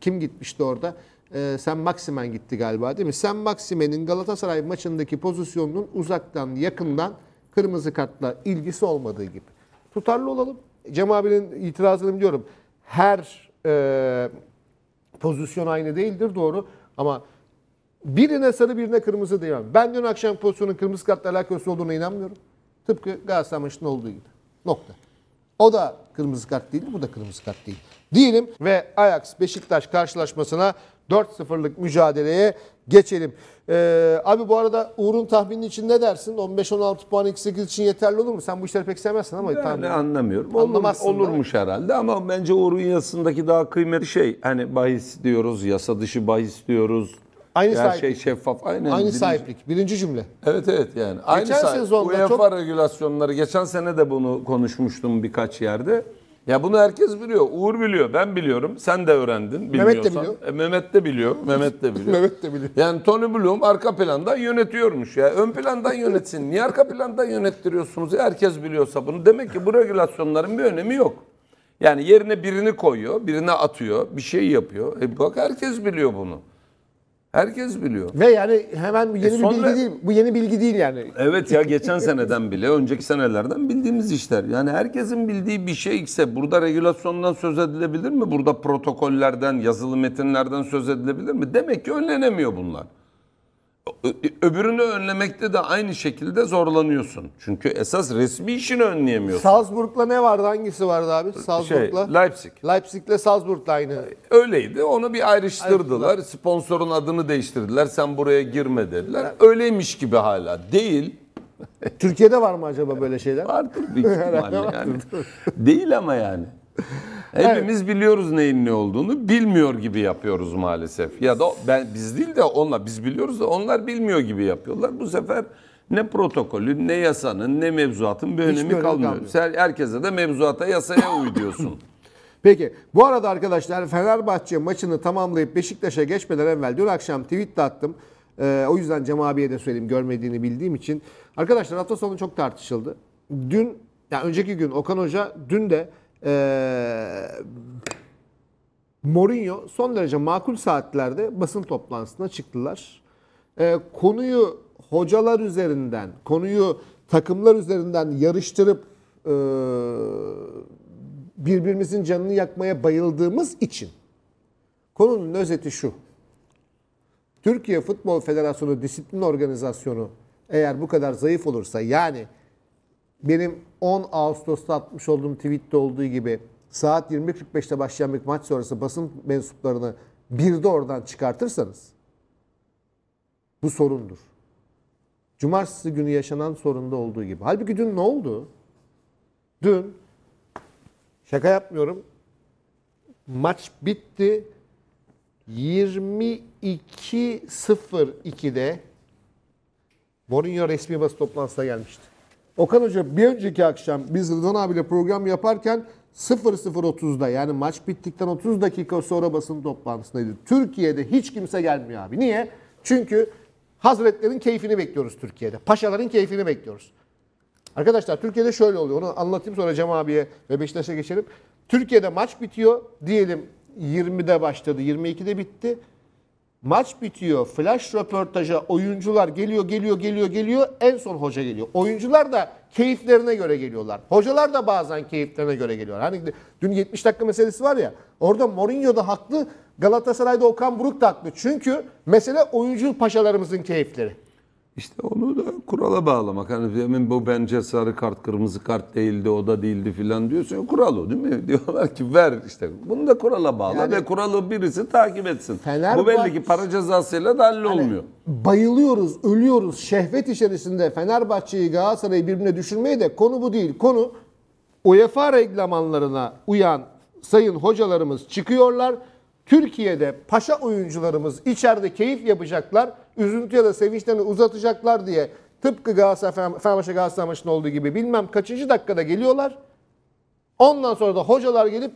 kim gitmişti orada? E, Sen Maksimen gitti galiba değil mi? Sen Maksimen'in Galatasaray maçındaki pozisyonunun uzaktan yakından kırmızı kartla ilgisi olmadığı gibi. Tutarlı olalım. Cem abinin itirazını biliyorum. Her e, pozisyon aynı değildir doğru ama birine sarı birine kırmızı diyemem. Ben dün akşam pozisyonun kırmızı kartla alakası olduğuna inanmıyorum. Tıpkı Galatasaray maçında olduğu gibi. Nokta. O da kırmızı kart değil, bu da kırmızı kart değil. Diyelim ve Ajax Beşiktaş karşılaşmasına 4-0'lık mücadeleye geçelim. Ee, abi bu arada Uğur'un tahminin için ne dersin? 15-16 puan x 8 için yeterli olur mu? Sen bu işleri pek sevmezsin ama yani tahmin. anlamıyorum. Olur, olurmuş herhalde ama bence Uğur'un yasındaki daha kıymetli şey. Hani bahis diyoruz, yasa dışı bahis diyoruz. Aynı Her şey şeffaf. Aynen. Aynı birinci... sahiplik. Birinci cümle. Evet evet yani. Aynı geçen sahip. sezonda UEFA çok... regülasyonları geçen sene de bunu konuşmuştum birkaç yerde. Ya bunu herkes biliyor. Uğur biliyor. Ben biliyorum. Sen de öğrendin. Mehmet de biliyor. E, Mehmet de biliyor. Mehmet de biliyor. Mehmet de biliyor. Yani Tony Bloom arka plandan yönetiyormuş ya. Ön plandan yönetsin. Niye arka plandan yönettiriyorsunuz? Ya? Herkes biliyorsa bunu. Demek ki bu regülasyonların bir önemi yok. Yani yerine birini koyuyor, birine atıyor, bir şey yapıyor. E bak herkes biliyor bunu. Herkes biliyor. Ve yani hemen yeni e sonra, bir bilgi değil. Bu yeni bilgi değil yani. Evet ya geçen seneden bile, önceki senelerden bildiğimiz işler. Yani herkesin bildiği bir şey ise burada regülasyondan söz edilebilir mi? Burada protokollerden, yazılı metinlerden söz edilebilir mi? Demek ki önlenemiyor bunlar öbürünü önlemekte de aynı şekilde zorlanıyorsun. Çünkü esas resmi işini önleyemiyorsun. Salzburg'la ne vardı? Hangisi vardı abi? Şey, Salzburg'la. Şey, Leipzig. Leipzig'le Salzburg'la aynı. Öyleydi. Onu bir ayrıştırdılar. Ayrıştılar. Sponsorun adını değiştirdiler. Sen buraya girme dediler. Öyleymiş gibi hala. Değil. Türkiye'de var mı acaba böyle şeyler? Vardır bir ihtimalle yani. Değil ama yani. Hepimiz evet. biliyoruz neyin ne olduğunu. Bilmiyor gibi yapıyoruz maalesef. Ya da ben biz değil de onlar biz biliyoruz da onlar bilmiyor gibi yapıyorlar. Bu sefer ne protokolün, ne yasanın, ne mevzuatın bir Hiç önemi kalmıyor. kalmıyor. Herkese de mevzuata, yasaya uy diyorsun. Peki bu arada arkadaşlar Fenerbahçe maçını tamamlayıp Beşiktaş'a geçmeden evvel dün akşam tweet de attım. Ee, o yüzden Cem abiye de söyleyeyim görmediğini bildiğim için. Arkadaşlar hafta sonu çok tartışıldı. Dün, yani önceki gün Okan Hoca dün de ee, Mourinho son derece makul saatlerde basın toplantısına çıktılar. Ee, konuyu hocalar üzerinden, konuyu takımlar üzerinden yarıştırıp e, birbirimizin canını yakmaya bayıldığımız için konunun özeti şu. Türkiye Futbol Federasyonu Disiplin Organizasyonu eğer bu kadar zayıf olursa yani benim 10 Ağustos'ta atmış olduğum tweette olduğu gibi saat 21.45'te başlayan bir maç sonrası basın mensuplarını bir de oradan çıkartırsanız bu sorundur. Cumartesi günü yaşanan sorunda olduğu gibi. Halbuki dün ne oldu? Dün şaka yapmıyorum. Maç bitti. 22.02'de Mourinho resmi basın toplantısına gelmişti. Okan Hoca bir önceki akşam biz Rıdvan abiyle program yaparken 00.30'da yani maç bittikten 30 dakika sonra basın toplantısındaydı. Türkiye'de hiç kimse gelmiyor abi. Niye? Çünkü Hazretlerin keyfini bekliyoruz Türkiye'de. Paşaların keyfini bekliyoruz. Arkadaşlar Türkiye'de şöyle oluyor. Onu anlatayım sonra Cem abiye ve Beşiktaş'a geçelim. Türkiye'de maç bitiyor. Diyelim 20'de başladı, 22'de bitti. Maç bitiyor. Flash röportaja oyuncular geliyor, geliyor, geliyor, geliyor. En son hoca geliyor. Oyuncular da keyiflerine göre geliyorlar. Hocalar da bazen keyiflerine göre geliyor. Hani dün 70 dakika meselesi var ya. Orada Mourinho da haklı. Galatasaray'da Okan Buruk da haklı. Çünkü mesele oyuncu paşalarımızın keyifleri. İşte onu da kurala bağlamak. Hani demin bu bence sarı kart, kırmızı kart değildi, o da değildi filan diyorsun. Kural o değil mi? Diyorlar ki ver işte. Bunu da kurala bağla yani, ve kuralı birisi takip etsin. Fenerbahçe, bu belli ki para cezasıyla da hallolmuyor. Hani bayılıyoruz, ölüyoruz. Şehvet içerisinde Fenerbahçe'yi Galatasaray'ı birbirine düşürmeyi de konu bu değil. Konu UEFA reglamanlarına uyan sayın hocalarımız çıkıyorlar Türkiye'de paşa oyuncularımız içeride keyif yapacaklar, üzüntü ya da sevinçlerini uzatacaklar diye tıpkı Galatasaray, Fenerbahçe Galatasaray maçında olduğu gibi bilmem kaçıncı dakikada geliyorlar. Ondan sonra da hocalar gelip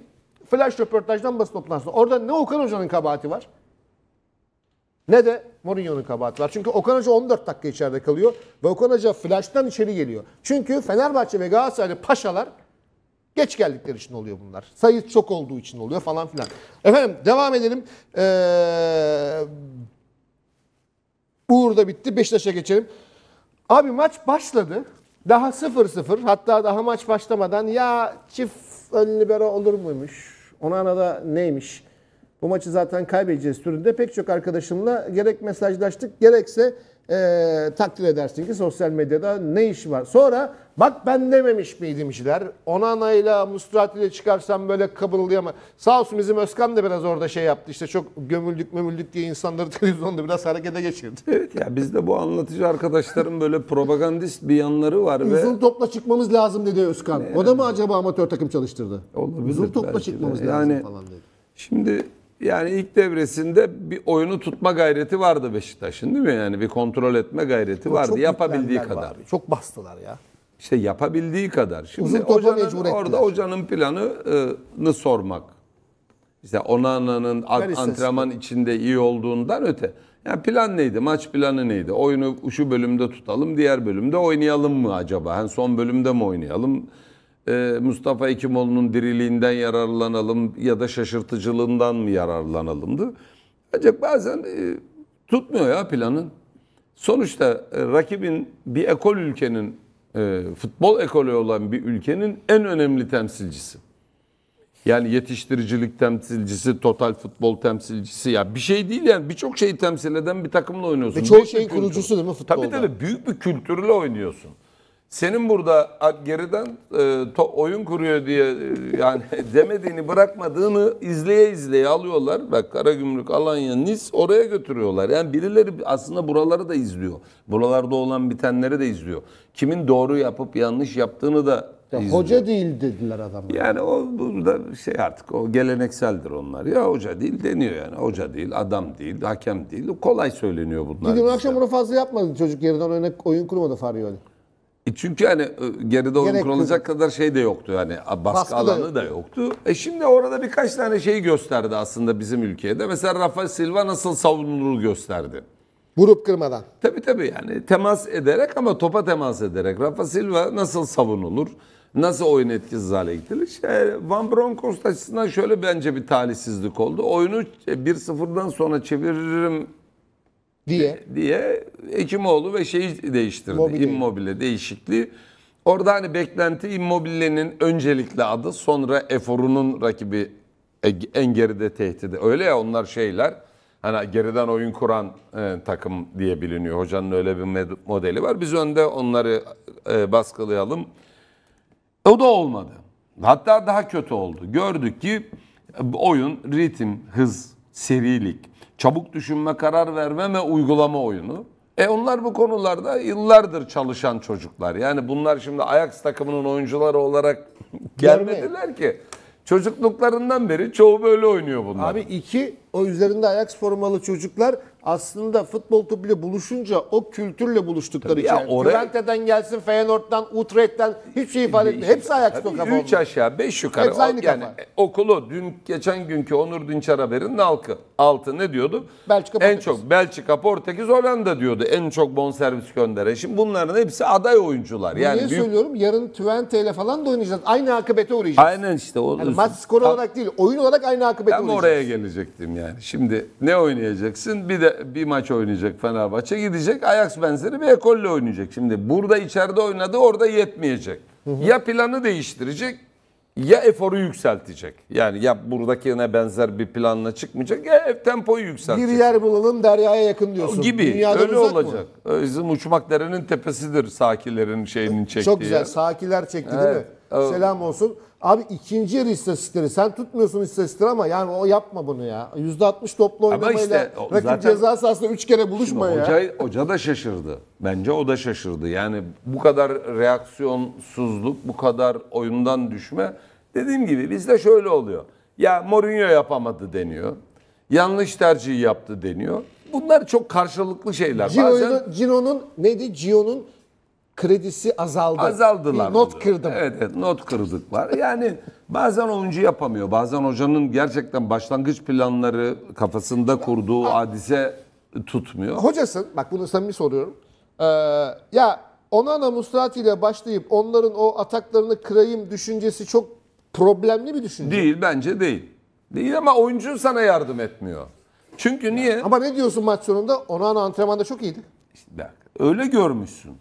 flash röportajdan basın toplantısı. Orada ne Okan Hoca'nın kabahati var ne de Mourinho'nun kabahati var. Çünkü Okan Hoca 14 dakika içeride kalıyor ve Okan Hoca flash'tan içeri geliyor. Çünkü Fenerbahçe ve Galatasaraylı paşalar Geç geldikleri için oluyor bunlar. Sayı çok olduğu için oluyor falan filan. Efendim devam edelim. Ee, Uğur da bitti. Beşiktaş'a geçelim. Abi maç başladı. Daha 0-0 hatta daha maç başlamadan ya çift ön libero olur muymuş? Ona da neymiş? Bu maçı zaten kaybedeceğiz türünde pek çok arkadaşımla gerek mesajlaştık gerekse e, takdir edersin ki sosyal medyada ne iş var. Sonra bak ben dememiş miydim işler. Onana'yla Mustrat ile çıkarsam böyle kabullayamam. Sağ olsun bizim Özkan da biraz orada şey yaptı. İşte çok gömüldük mömüldük diye insanları televizyonda biraz harekete geçirdi. Evet ya bizde bu anlatıcı arkadaşların böyle propagandist bir yanları var. ve. ve... topla çıkmamız lazım dedi Özkan. Yani... O da mı acaba amatör takım çalıştırdı? Olabilir Üzül topla çıkmamız de. lazım yani... falan dedi. Şimdi yani ilk devresinde bir oyunu tutma gayreti vardı Beşiktaş'ın değil mi? Yani bir kontrol etme gayreti vardı yapabildiği kadar. Var. Çok bastılar ya. İşte yapabildiği kadar. Şimdi Uzun topa mecbur Orada hocanın planını sormak. İşte Onana'nın antrenman içinde iyi olduğundan öte. Yani plan neydi? Maç planı neydi? Oyunu şu bölümde tutalım, diğer bölümde oynayalım mı acaba? Yani son bölümde mi oynayalım? Ee, Mustafa Ekimoğlu'nun diriliğinden yararlanalım ya da şaşırtıcılığından mı yararlanalımdı. Ancak bazen e, tutmuyor ya planın. Sonuçta e, rakibin bir ekol ülkenin, e, futbol ekolü olan bir ülkenin en önemli temsilcisi. Yani yetiştiricilik temsilcisi, total futbol temsilcisi ya bir şey değil yani birçok şeyi temsil eden bir takımla oynuyorsun. Ve çoğu şeyin kurucusu değil mi futbolda? Tabii tabii büyük bir kültürle oynuyorsun. Senin burada geriden e, to, oyun kuruyor diye e, yani demediğini bırakmadığını izleye izleye alıyorlar. Bak Karagümrük, Alanya, Nis oraya götürüyorlar. Yani birileri aslında buraları da izliyor. Buralarda olan bitenleri de izliyor. Kimin doğru yapıp yanlış yaptığını da ya Hoca değil dediler adamlar. Yani o burada şey artık o gelenekseldir onlar. Ya hoca değil deniyor yani. Hoca değil, adam değil, hakem değil. Kolay söyleniyor bunlar. Dün akşam bunu fazla yapmadı çocuk yerinden oyun kurmadı Faryoli. E çünkü hani e, geride oyun Gerek kurulacak kadar şey de yoktu yani baskı, baskı alanı da yoktu. E şimdi orada birkaç tane şey gösterdi aslında bizim ülkede. Mesela Rafa Silva nasıl savunulur gösterdi. Vurup kırmadan. Tabii tabii yani temas ederek ama topa temas ederek. Rafa Silva nasıl savunulur? Nasıl oyun etkisiz hale getirilir? İşte Van Bronckhorst açısından şöyle bence bir talihsizlik oldu. Oyunu 1-0'dan e, sonra çeviririm diye diye Hekimoğlu ve şeyi değiştirdi. Mobile. Immobile değişikliği. Orada hani beklenti Immobile'nin öncelikle adı sonra Efor'unun rakibi e-, en geride tehdidi. Öyle ya onlar şeyler hani geriden oyun kuran e, takım diye biliniyor. Hocanın öyle bir modeli var. Biz önde onları e, baskılayalım. O da olmadı. Hatta daha kötü oldu. Gördük ki oyun, ritim, hız, serilik çabuk düşünme, karar verme ve uygulama oyunu. E onlar bu konularda yıllardır çalışan çocuklar. Yani bunlar şimdi Ajax takımının oyuncuları olarak gelmediler ki. Çocukluklarından beri çoğu böyle oynuyor bunlar. Abi iki o üzerinde Ajax formalı çocuklar aslında futbol kulübüyle buluşunca o kültürle buluştukları tabii için. Ya oraya... Juventus'ten gelsin, Feyenoord'dan, Utrecht'ten hiçbir şey ifade etmiyor. Hepsi Ajax kafa. Üç aşağı beş yukarı. Hepsi aynı yani, kafa. E, okulu dün geçen günkü Onur Dinçer haberinin halkı. Altı ne diyordu? Belçika Portekiz. En çok Belçika, Portekiz, Hollanda diyordu. En çok bonservis gönderen. Şimdi bunların hepsi aday oyuncular. yani Niye büyük... söylüyorum? Yarın Twente ile falan da oynayacağız. Aynı akıbete uğrayacağız. Aynen işte. O, yani maç skoru olarak değil, oyun olarak aynı akıbete ben uğrayacağız. Ben oraya gelecektim yani. Şimdi ne oynayacaksın? Bir de bir maç oynayacak Fenerbahçe. Gidecek Ajax benzeri bir ekolle oynayacak. Şimdi burada içeride oynadı orada yetmeyecek. Hı hı. Ya planı değiştirecek ya eforu yükseltecek. Yani ya buradakine benzer bir planla çıkmayacak ya tempoyu yükseltecek. Bir yer bulalım deryaya yakın diyorsun. Gibi Dünyadan öyle olacak. Mı? Bizim uçmak derenin tepesidir sakilerin şeyinin çektiği. Çok güzel sakiler çekti evet. değil mi? Evet. Selam olsun. Abi ikinci yarı istatistikleri sen tutmuyorsun istatistikleri ama yani o yapma bunu ya. yüzde altmış toplu Ama oynamayla işte o rakip zaten- ceza sahasında üç kere buluşma ya. Hoca, hoca da şaşırdı. Bence o da şaşırdı. Yani bu kadar reaksiyonsuzluk, bu kadar oyundan düşme. Dediğim gibi bizde şöyle oluyor. Ya Mourinho yapamadı deniyor. Yanlış tercihi yaptı deniyor. Bunlar çok karşılıklı şeyler. Bazen Gino'nun neydi? Gio'nun kredisi azaldı. Azaldılar. Bir not bunu. kırdım. Evet, evet not var. Yani bazen oyuncu yapamıyor. Bazen hocanın gerçekten başlangıç planları kafasında kurduğu hadise tutmuyor. Hocasın, bak bunu samimi soruyorum. Ee, ya Onana Musrati ile başlayıp onların o ataklarını kırayım düşüncesi çok problemli bir düşünce. Değil bence değil. Değil ama oyuncu sana yardım etmiyor. Çünkü niye? Ama ne diyorsun maç sonunda? Onana antrenmanda çok iyiydi. İşte bak, öyle görmüşsün.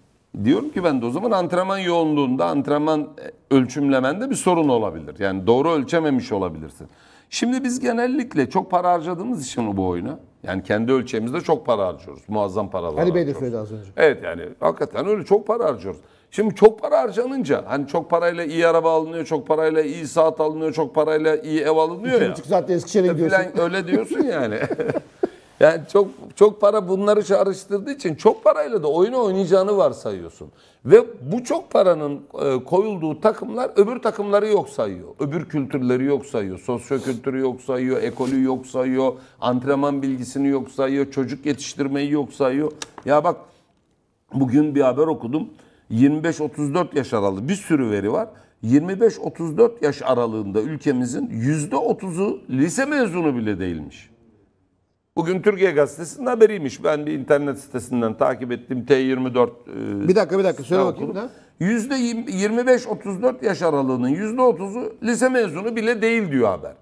Diyorum ki ben de o zaman antrenman yoğunluğunda, antrenman e, ölçümlemende bir sorun olabilir. Yani doğru ölçememiş olabilirsin. Şimdi biz genellikle çok para harcadığımız için bu oyuna. Yani kendi ölçeğimizde çok para harcıyoruz. Muazzam paralar Ali Bey de söyledi az önce. Evet yani hakikaten öyle çok para harcıyoruz. Şimdi çok para harcanınca hani çok parayla iyi araba alınıyor, çok parayla iyi saat alınıyor, çok parayla iyi ev alınıyor İki ya. buçuk saatte Eskişehir'e gidiyorsun. öyle diyorsun yani. Yani çok çok para bunları çağrıştırdığı için çok parayla da oyunu oynayacağını varsayıyorsun. Ve bu çok paranın e, koyulduğu takımlar öbür takımları yok sayıyor. Öbür kültürleri yok sayıyor. Sosyo kültürü yok sayıyor, ekolü yok sayıyor, antrenman bilgisini yok sayıyor, çocuk yetiştirmeyi yok sayıyor. Ya bak bugün bir haber okudum. 25-34 yaş aralığı bir sürü veri var. 25-34 yaş aralığında ülkemizin %30'u lise mezunu bile değilmiş. Bugün Türkiye Gazetesi'nin haberiymiş. Ben bir internet sitesinden takip ettim. T24 e, Bir dakika bir dakika söyle bakayım da. %25-34 yaş aralığının %30'u lise mezunu bile değil diyor haber.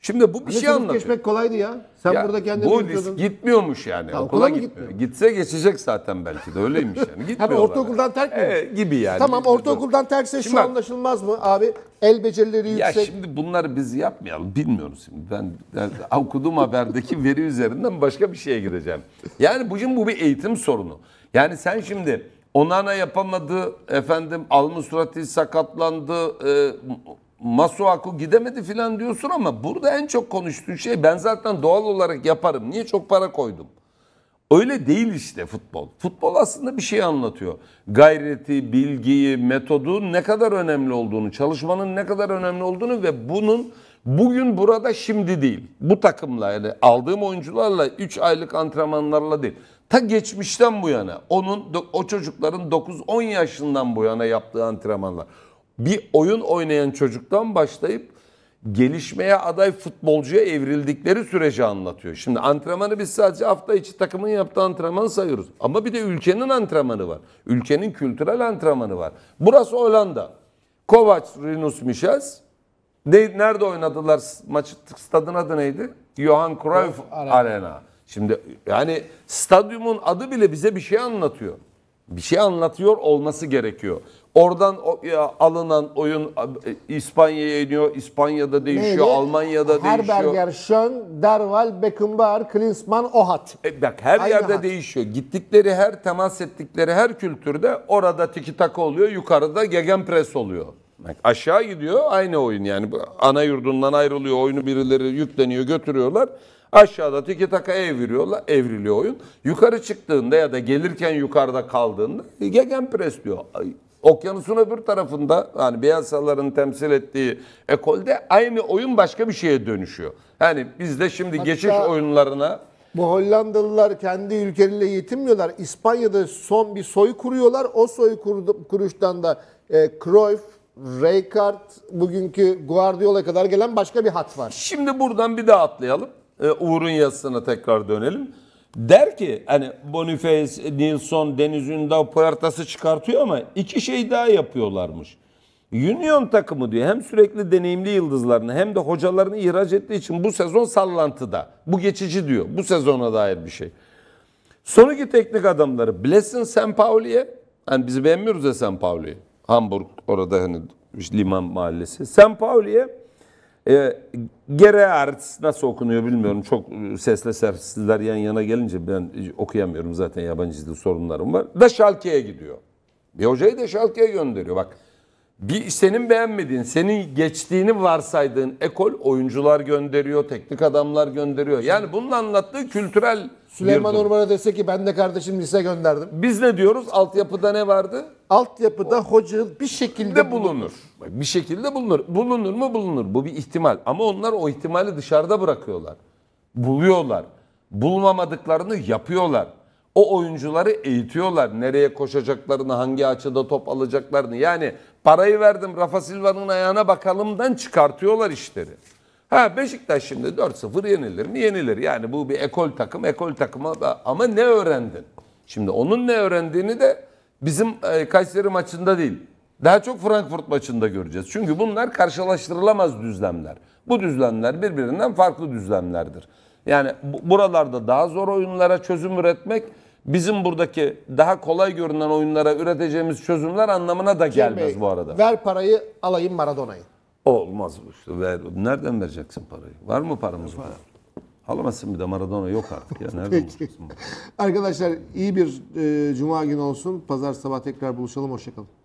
Şimdi bu bir Hani şey sınıf anlatıyor. geçmek kolaydı ya. Sen Ya, burada kendini bu risk gitmiyormuş yani. Ha, okula gitmiyor? gitmiyor? Gitse geçecek zaten belki de öyleymiş yani. Gitmiyor. Tabii ortaokuldan terk mi? E, gibi yani. Tamam ortaokuldan terkse şu bak- anlaşılmaz mı abi? El becerileri yüksek. Ya şimdi bunları biz yapmayalım. Bilmiyoruz şimdi. Ben, ben okuduğum haberdeki veri üzerinden başka bir şeye gireceğim. Yani bugün bu bir eğitim sorunu. Yani sen şimdi Onana yapamadı, efendim alnı suratı sakatlandı, e, Masuaku gidemedi filan diyorsun ama burada en çok konuştuğun şey ben zaten doğal olarak yaparım. Niye çok para koydum? Öyle değil işte futbol. Futbol aslında bir şey anlatıyor. Gayreti, bilgiyi, metodu ne kadar önemli olduğunu, çalışmanın ne kadar önemli olduğunu ve bunun bugün burada şimdi değil. Bu takımla yani aldığım oyuncularla 3 aylık antrenmanlarla değil. Ta geçmişten bu yana onun o çocukların 9-10 yaşından bu yana yaptığı antrenmanlar bir oyun oynayan çocuktan başlayıp gelişmeye aday futbolcuya evrildikleri süreci anlatıyor. Şimdi antrenmanı biz sadece hafta içi takımın yaptığı antrenman sayıyoruz. Ama bir de ülkenin antrenmanı var. Ülkenin kültürel antrenmanı var. Burası Hollanda. Kovac, Rinus Michels. Ne, nerede oynadılar maçı? Stadın adı neydi? Johan Cruyff Arena. Arena. Şimdi yani stadyumun adı bile bize bir şey anlatıyor. Bir şey anlatıyor olması gerekiyor. Oradan alınan oyun e, İspanya'ya iniyor. İspanya'da değişiyor, Neydi? Almanya'da Herberger, değişiyor. Herberger, Schön, Derval, Beckenbauer, Klinsmann, Ohat. E bak her Aynı yerde hat. değişiyor. Gittikleri her temas ettikleri her kültürde orada tiki taka oluyor. Yukarıda gegenpress oluyor. Bak aşağı gidiyor aynı oyun yani. Ana yurdundan ayrılıyor. Oyunu birileri yükleniyor, götürüyorlar. Aşağıda tiki taka eviriyorlar, evriliyor oyun. Yukarı çıktığında ya da gelirken yukarıda kaldığında gegenpress diyor. Okyanusun öbür tarafında yani beyaz temsil ettiği ekolde aynı oyun başka bir şeye dönüşüyor. Yani bizde şimdi Hatta geçiş oyunlarına bu Hollandalılar kendi ülkeleriyle yetinmiyorlar. İspanya'da son bir soy kuruyorlar. O soy kuruştan da e, Cruyff, Rijkaard, bugünkü Guardiola kadar gelen başka bir hat var. Şimdi buradan bir daha atlayalım. E, Uğur'un yazısına tekrar dönelim der ki hani Boniface, Nilsson, Deniz Ündal Puertas'ı çıkartıyor ama iki şey daha yapıyorlarmış. Union takımı diyor hem sürekli deneyimli yıldızlarını hem de hocalarını ihraç ettiği için bu sezon sallantıda. Bu geçici diyor. Bu sezona dair bir şey. Sonraki teknik adamları Blessing, Blessin Pauli'ye Hani biz beğenmiyoruz ya Sempauli'yi. Hamburg orada hani liman mahallesi. Pauli'ye e, Gerearts nasıl okunuyor bilmiyorum. Çok e, sesle sessizler yan yana gelince ben okuyamıyorum zaten yabancı dil sorunlarım var. Da Şalke'ye gidiyor. Bir hocayı da Şalke'ye gönderiyor. Bak bir senin beğenmediğin, senin geçtiğini varsaydığın ekol oyuncular gönderiyor, teknik adamlar gönderiyor. Yani bunun anlattığı kültürel Süleyman bir durum. Orman'a dese ki ben de kardeşim lise gönderdim. Biz ne diyoruz? Altyapıda ne vardı? Altyapıda hoca bir şekilde bulunur. bulunur. Bir şekilde bulunur. Bulunur mu? Bulunur. Bu bir ihtimal. Ama onlar o ihtimali dışarıda bırakıyorlar. Buluyorlar. Bulmamadıklarını yapıyorlar o oyuncuları eğitiyorlar. Nereye koşacaklarını, hangi açıda top alacaklarını. Yani parayı verdim Rafa Silva'nın ayağına bakalımdan çıkartıyorlar işleri. Ha Beşiktaş şimdi 4-0 yenilir mi? Yenilir. Yani bu bir ekol takım, ekol takıma da. ama ne öğrendin? Şimdi onun ne öğrendiğini de bizim e, Kayseri maçında değil. Daha çok Frankfurt maçında göreceğiz. Çünkü bunlar karşılaştırılamaz düzlemler. Bu düzlemler birbirinden farklı düzlemlerdir. Yani buralarda daha zor oyunlara çözüm üretmek bizim buradaki daha kolay görünen oyunlara üreteceğimiz çözümler anlamına da gelmez Bey, bu arada. Ver parayı alayım Maradona'yı. Olmaz bu işte. Ver. Nereden vereceksin parayı? Var mı paramız? Var. Alamazsın bir de Maradona yok artık ya. Arkadaşlar iyi bir e, cuma günü olsun. Pazar sabah tekrar buluşalım. Hoşçakalın.